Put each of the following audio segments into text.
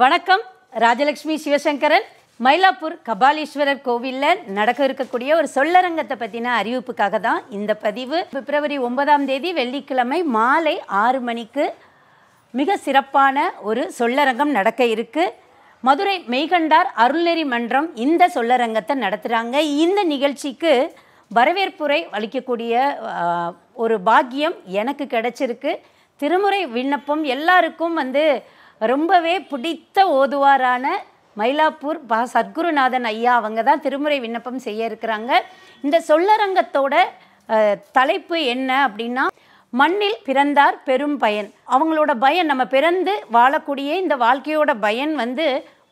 வணக்கம் ராஜலக்ஷ்மி சிவசங்கரன் மயிலாப்பூர் கபாலீஸ்வரர் கோவிலில் நடக்க இருக்கக்கூடிய ஒரு சொல்லரங்கத்தை பற்றின அறிவிப்புக்காக தான் இந்த பதிவு பிப்ரவரி ஒன்பதாம் தேதி வெள்ளிக்கிழமை மாலை ஆறு மணிக்கு மிக சிறப்பான ஒரு சொல்லரங்கம் நடக்க இருக்குது மதுரை மெய்கண்டார் அருள்நெறி மன்றம் இந்த சொல்லரங்கத்தை நடத்துகிறாங்க இந்த நிகழ்ச்சிக்கு வரவேற்புரை அளிக்கக்கூடிய ஒரு பாக்கியம் எனக்கு கிடச்சிருக்கு திருமுறை விண்ணப்பம் எல்லாருக்கும் வந்து ரொம்பவே பிடித்த ஓதுவாரான மயிலாப்பூர் பா சத்குருநாதன் ஐயா அவங்க தான் திருமுறை விண்ணப்பம் செய்ய இருக்கிறாங்க இந்த சொல்லரங்கத்தோட தலைப்பு என்ன அப்படின்னா மண்ணில் பிறந்தார் பெரும் பயன் அவங்களோட பயன் நம்ம பிறந்து வாழக்கூடிய இந்த வாழ்க்கையோட பயன் வந்து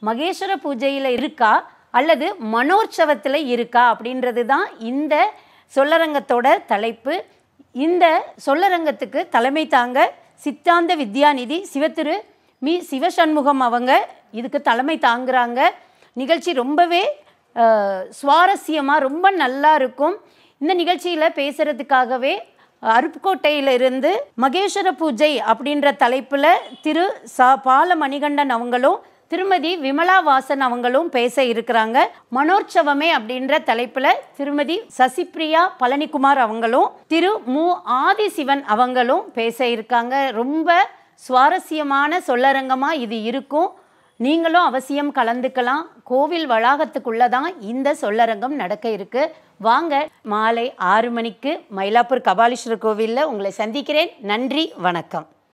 மகேஸ்வர பூஜையில் இருக்கா அல்லது மனோற்சவத்தில் இருக்கா அப்படின்றது தான் இந்த சொல்லரங்கத்தோட தலைப்பு இந்த சொல்லரங்கத்துக்கு தலைமை தாங்க சித்தாந்த வித்யாநிதி சிவத்திரு மீ சிவசண்முகம் அவங்க இதுக்கு தலைமை தாங்குறாங்க நிகழ்ச்சி ரொம்பவே சுவாரஸ்யமாக ரொம்ப நல்லா இருக்கும் இந்த நிகழ்ச்சியில் பேசுகிறதுக்காகவே அருப்புக்கோட்டையிலிருந்து மகேஸ்வர பூஜை அப்படின்ற தலைப்பில் திரு சா பால மணிகண்டன் அவங்களும் திருமதி விமலா வாசன் அவங்களும் பேச இருக்கிறாங்க மனோற்சவமே அப்படின்ற தலைப்பில் திருமதி சசிப்ரியா பழனிக்குமார் அவங்களும் திரு மு ஆதிசிவன் அவங்களும் பேச இருக்காங்க ரொம்ப சுவாரஸ்யமான சொல்லரங்கமாக இது இருக்கும் நீங்களும் அவசியம் கலந்துக்கலாம் கோவில் வளாகத்துக்குள்ளே தான் இந்த சொல்லரங்கம் நடக்க இருக்கு வாங்க மாலை ஆறு மணிக்கு மயிலாப்பூர் கபாலீஸ்வரர் கோவிலில் உங்களை சந்திக்கிறேன் நன்றி வணக்கம்